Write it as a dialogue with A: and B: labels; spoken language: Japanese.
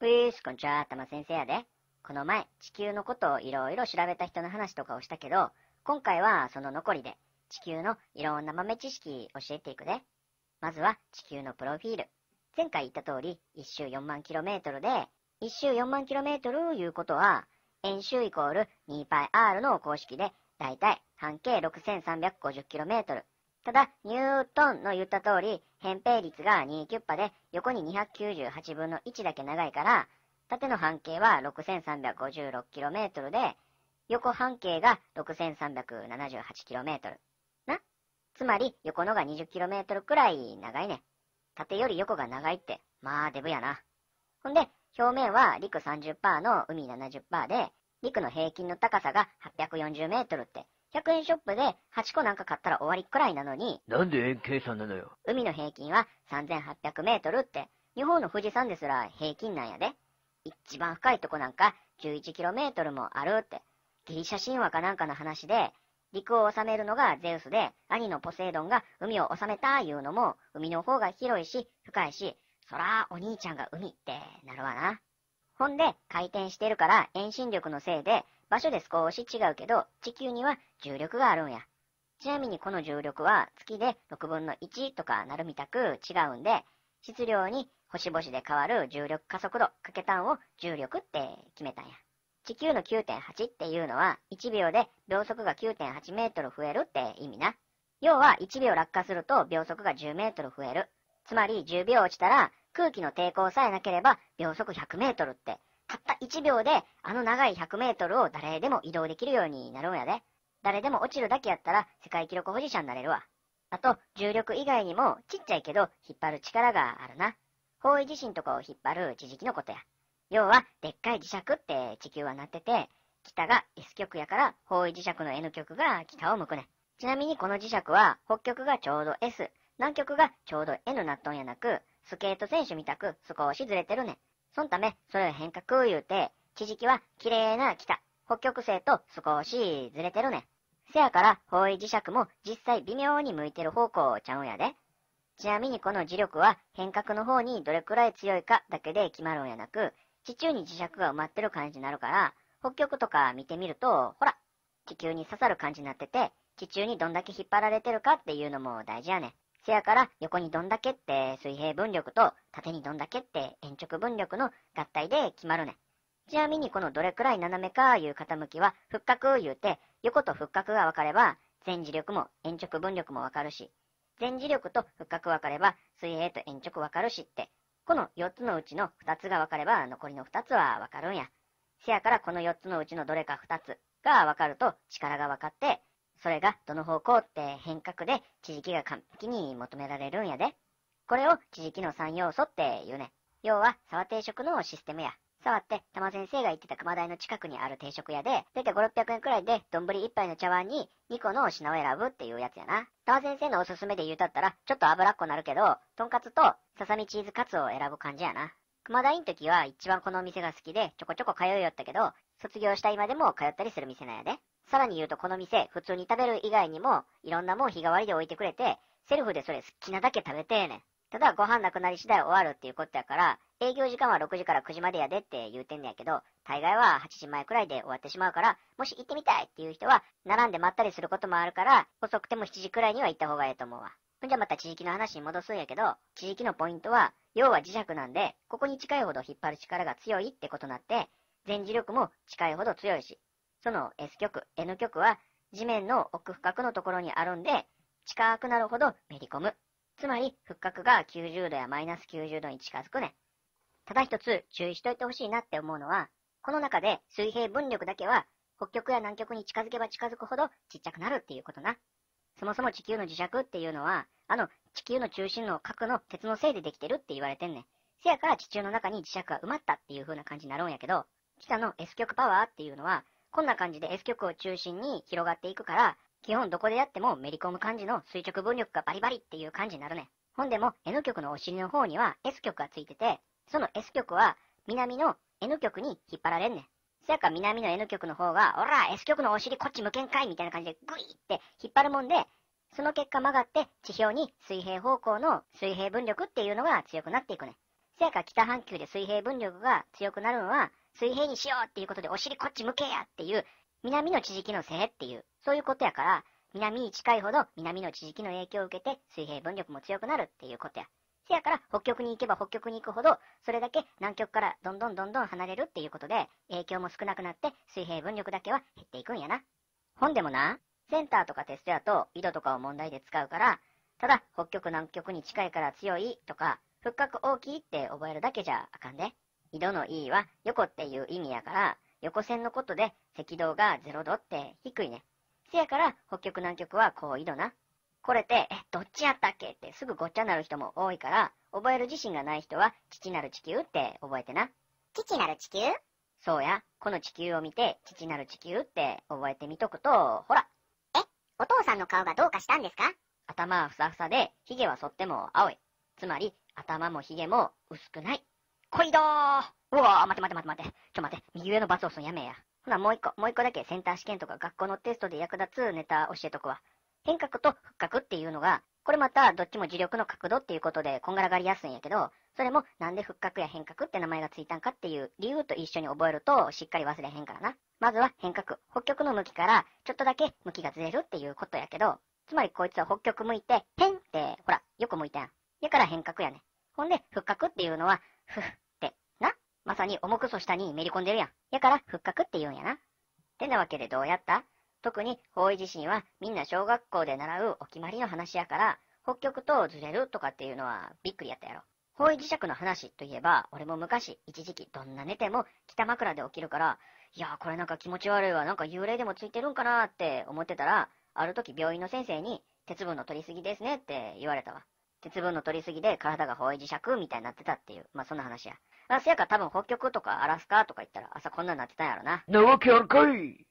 A: プリースこんちは、たま先生やで。この前、地球のことをいろいろ調べた人の話とかをしたけど、今回はその残りで、地球のいろんな豆知識教えていくで。まずは、地球のプロフィール。前回言った通り、1周4万 km で、1周4万 km いうことは、円周イコール 2πr の公式で、だいたい半径 6350km。ただ、ニュートンの言った通り、扁平率が2キュッパで、横に298分の1だけ長いから、縦の半径は 6356km で、横半径が 6378km。なつまり、横のが 20km くらい長いね。縦より横が長いって、まあデブやな。ほんで、表面は陸30%の海70%で、陸の平均の高さが840メートルって、100円ショップで8個なんか買ったら終わりくらいなのに、なんで円計算なのよ。海の平均は3800メートルって、日本の富士山ですら平均なんやで。一番深いとこなんか1 1トルもあるって、ギリシャ神話かなんかの話で、陸を治めるのがゼウスで、兄のポセイドンが海を治めたいうのも、海の方が広いし、深いし、そらお兄ちゃんが海ってなるわな。ほんで、回転してるから遠心力のせいで、場所で少し違うけど、地球には重力があるんや。ちなみにこの重力は月で6分の1とかなるみたく違うんで、質量に星々で変わる重力加速度かけたんを重力って決めたんや。地球の9.8っていうのは1秒で秒速が9.8メートル増えるって意味な。要は1秒落下すると秒速が10メートル増える。つまり10秒落ちたら空気の抵抗さえなければ秒速100メートルってたった1秒で、あの長い100メートルを誰でも移動できるようになるんやで。誰でも落ちるだけやったら、世界記録保持者になれるわ。あと、重力以外にも、ちっちゃいけど、引っ張る力があるな。方位地震とかを引っ張る地磁気のことや。要は、でっかい磁石って地球はなってて、北が S 極やから方位磁石の N 極が北を向くね。ちなみにこの磁石は北極がちょうど S、南極がちょうど N なっとんやなく、スケート選手みたく少しずれてるね。そのため、それを変革言うて、地磁気は綺麗な北、北極星と少しずれてるねせやから、方位磁石も実際微妙に向いてる方向ちゃうんやで。ちなみにこの磁力は変革の方にどれくらい強いかだけで決まるんやなく、地中に磁石が埋まってる感じになるから、北極とか見てみると、ほら、地球に刺さる感じになってて、地中にどんだけ引っ張られてるかっていうのも大事やねん。せやから横にどんだけって水平分力と縦にどんだけって鉛直分力の合体で決まるねん。ちなみにこのどれくらい斜めかいう傾きは復角言うて横と復角が分かれば全磁力も鉛直分力も分かるし全磁力と復角分かれば水平と鉛直分かるしってこの4つのうちの2つが分かれば残りの2つは分かるんや。せやからこの4つのうちのどれか2つが分かると力が分かってそれがどの方向って変革で地磁気が完璧に求められるんやで。これを地磁気の3要素って言うね。要は、沢定食のシステムや。沢って、玉先生が言ってた熊台の近くにある定食屋で、だいたい5、600円くらいで、丼一杯の茶碗に2個の品を選ぶっていうやつやな。玉先生のおすすめで言うたったら、ちょっと脂っこなるけど、とんかつとささみチーズカツを選ぶ感じやな。熊台の時は一番このお店が好きで、ちょこちょこ通いよったけど、卒業した今でも通ったりする店なんやで。さらに言うと、この店、普通に食べる以外にも、いろんなもん日替わりで置いてくれて、セルフでそれ好きなだけ食べてえねん。ただ、ご飯なくなり次第終わるっていうことやから、営業時間は6時から9時までやでって言うてんねやけど、大概は8時前くらいで終わってしまうから、もし行ってみたいっていう人は、並んで待ったりすることもあるから、遅くても7時くらいには行った方がええと思うわ。じゃあまた地域の話に戻すんやけど、地域のポイントは、要は磁石なんで、ここに近いほど引っ張る力が強いってことになって、全磁力も近いほど強いし、その S 極、N 極は地面の奥深くのところにあるんで、近くなるほどめり込む。つまり、復角が90度やマイナス90度に近づくね。ただ一つ注意しといてほしいなって思うのは、この中で水平分力だけは北極や南極に近づけば近づくほどちっちゃくなるっていうことな。そもそも地球の磁石っていうのは、あの地球の中心の核の鉄のせいでできてるって言われてんねん。せやから地中の中に磁石が埋まったっていう風な感じになるんやけど、北の S 極パワーっていうのは、こんな感じで S 極を中心に広がっていくから、基本どこでやってもめり込む感じの垂直分力がバリバリっていう感じになるね。ほんでも N 極のお尻の方には S 極がついてて、その S 極は南の N 極に引っ張られんねん。せやから南の N 極の方が、おら、S 極のお尻こっち向けんかいみたいな感じでグイって引っ張るもんで、その結果曲がって地表に水平方向の水平分力っていうのが強くなっていくね。せやから北半球で水平分力が強くなるのは、水平にしようっていうことで、お尻こっち向けやっていう、南の地磁気のせいっていう、そういうことやから、南に近いほど南の地磁気の影響を受けて水平分力も強くなるっていうことや。せやから北極に行けば北極に行くほど、それだけ南極からどんどんどんどん離れるっていうことで、影響も少なくなって水平分力だけは減っていくんやな。本でもな、センターとかテストやと緯度とかを問題で使うから、ただ北極南極に近いから強いとか、復活大きいって覚えるだけじゃあかんで。井戸の E は横っていう意味やから、横線のことで赤道が0度って低いね。せやから北極南極はこう緯度な。これって、え、どっちやったっけってすぐごっちゃなる人も多いから、覚える自信がない人は父なる地球って覚えてな。父なる地球そうや、この地球を見て父なる地球って覚えてみとくと、ほら。え、お父さんの顔がどうかしたんですか頭はふさふさで、髭は剃っても青い。つまり、頭もヒゲも薄くない。こいどーうわー待て待て待て待て。ちょ待て。右上のバツ押すのやめや。ほな、もう一個、もう一個だけセンター試験とか学校のテストで役立つネタ教えとくわ。変角と復角っていうのが、これまたどっちも磁力の角度っていうことでこんがらがりやすいんやけど、それもなんで復角や変角って名前がついたんかっていう理由と一緒に覚えるとしっかり忘れへんからな。まずは変角。北極の向きからちょっとだけ向きがずれるっていうことやけど、つまりこいつは北極向いて、変って、ほら、よく向いたやん。やから変革やね。ほんで、復活っていうのは、ふって、な。まさに重くそ下にめり込んでるやん。やから復活って言うんやな。ってなわけでどうやった特に方位地震はみんな小学校で習うお決まりの話やから、北極とずれるとかっていうのはびっくりやったやろ。方位磁石の話といえば、俺も昔、一時期どんな寝ても北枕で起きるから、いやーこれなんか気持ち悪いわ、なんか幽霊でもついてるんかなーって思ってたら、ある時病院の先生に、鉄分の取りすぎですねって言われたわ。鉄分の取りすぎで体が方位磁石みたいになってたっていう、まあそんな話や。あ、せやか多分北極とかアラスカとか言ったら朝こんなんなってたんやろな。なわけあるかい